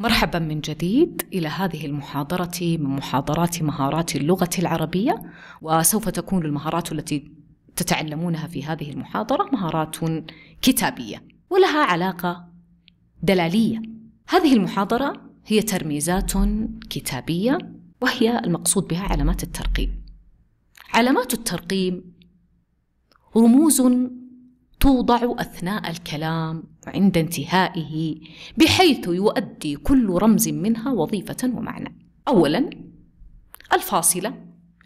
مرحبا من جديد الى هذه المحاضره من محاضرات مهارات اللغه العربيه وسوف تكون المهارات التي تتعلمونها في هذه المحاضره مهارات كتابيه ولها علاقه دلاليه هذه المحاضره هي ترميزات كتابيه وهي المقصود بها علامات الترقيم علامات الترقيم رموز توضع اثناء الكلام وعند انتهائه بحيث يؤدي كل رمز منها وظيفه ومعنى اولا الفاصله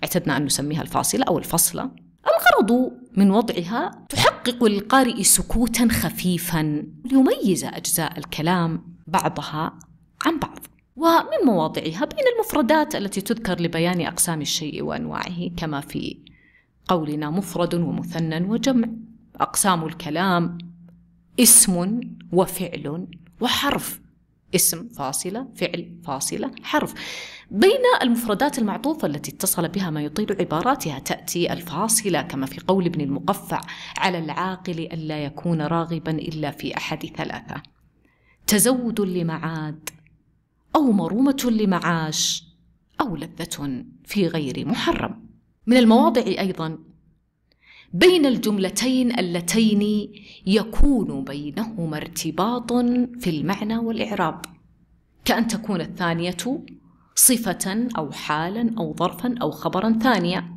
اعتدنا ان نسميها الفاصله او الفصله الغرض من وضعها تحقق للقارئ سكوتا خفيفا ليميز اجزاء الكلام بعضها عن بعض ومن مواضعها بين المفردات التي تذكر لبيان اقسام الشيء وانواعه كما في قولنا مفرد ومثنى وجمع أقسام الكلام اسم وفعل وحرف اسم فاصلة فعل فاصلة حرف بين المفردات المعطوفة التي اتصل بها ما يطيل عباراتها تأتي الفاصلة كما في قول ابن المقفع على العاقل ألا يكون راغبا إلا في أحد ثلاثة تزود لمعاد أو مرومة لمعاش أو لذة في غير محرم من المواضع أيضا بين الجملتين اللتين يكون بينهما ارتباط في المعنى والاعراب كان تكون الثانيه صفه او حالا او ظرفا او خبرا ثانيه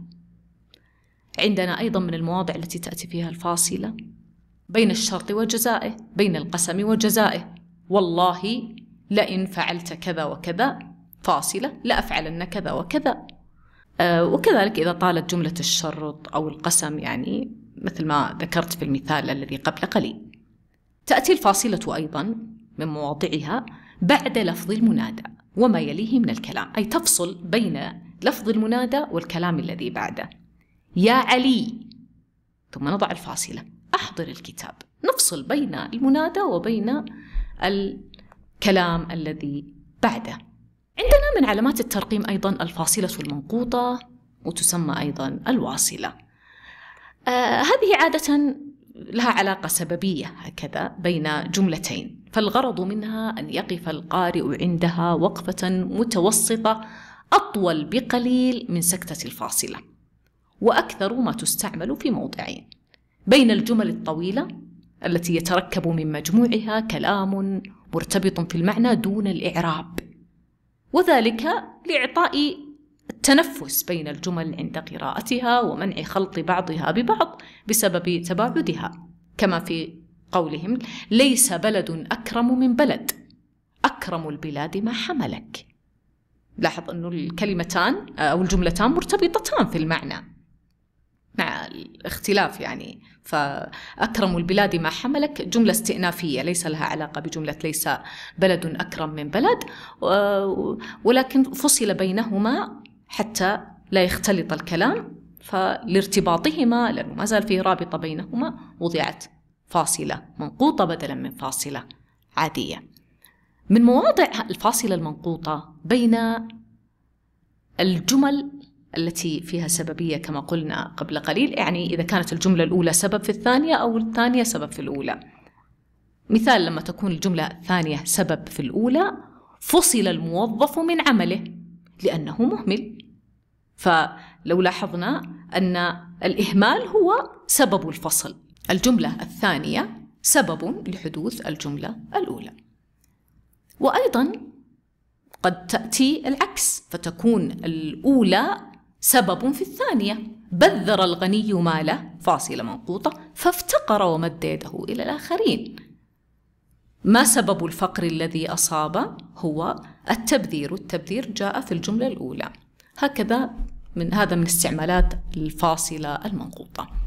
عندنا ايضا من المواضع التي تاتي فيها الفاصله بين الشرط وجزائه بين القسم وجزائه والله لئن فعلت كذا وكذا فاصله لافعلن كذا وكذا آه، وكذلك إذا طالت جملة الشرط أو القسم يعني مثل ما ذكرت في المثال الذي قبل قليل تأتي الفاصلة أيضا من مواضعها بعد لفظ المنادى وما يليه من الكلام أي تفصل بين لفظ المنادى والكلام الذي بعده يا علي ثم نضع الفاصلة أحضر الكتاب نفصل بين المنادى وبين الكلام الذي بعده عندنا من علامات الترقيم أيضا الفاصلة المنقوطة وتسمى أيضا الواصلة آه هذه عادة لها علاقة سببية هكذا بين جملتين فالغرض منها أن يقف القارئ عندها وقفة متوسطة أطول بقليل من سكتة الفاصلة وأكثر ما تستعمل في موضعين بين الجمل الطويلة التي يتركب من مجموعها كلام مرتبط في المعنى دون الإعراب وذلك لإعطاء التنفس بين الجمل عند قراءتها ومنع خلط بعضها ببعض بسبب تباعدها كما في قولهم ليس بلد أكرم من بلد أكرم البلاد ما حملك لاحظ أن الكلمتان أو الجملتان مرتبطتان في المعنى مع الاختلاف يعني فأكرم البلاد ما حملك جملة استئنافية ليس لها علاقة بجملة ليس بلد أكرم من بلد ولكن فصل بينهما حتى لا يختلط الكلام فلارتباطهما لأنه ما زال فيه رابطة بينهما وضعت فاصلة منقوطة بدلا من فاصلة عادية من مواضع الفاصلة المنقوطة بين الجمل التي فيها سببية كما قلنا قبل قليل يعني إذا كانت الجملة الأولى سبب في الثانية أو الثانية سبب في الأولى مثال لما تكون الجملة الثانية سبب في الأولى فصل الموظف من عمله لأنه مهمل فلو لاحظنا أن الإهمال هو سبب الفصل الجملة الثانية سبب لحدوث الجملة الأولى وأيضا قد تأتي العكس فتكون الأولى سبب في الثانية بذر الغني ماله فاصلة منقوطة فافتقر ومد يده إلى الآخرين ما سبب الفقر الذي أصاب هو التبذير التبذير جاء في الجملة الأولى هكذا من هذا من استعمالات الفاصلة المنقوطة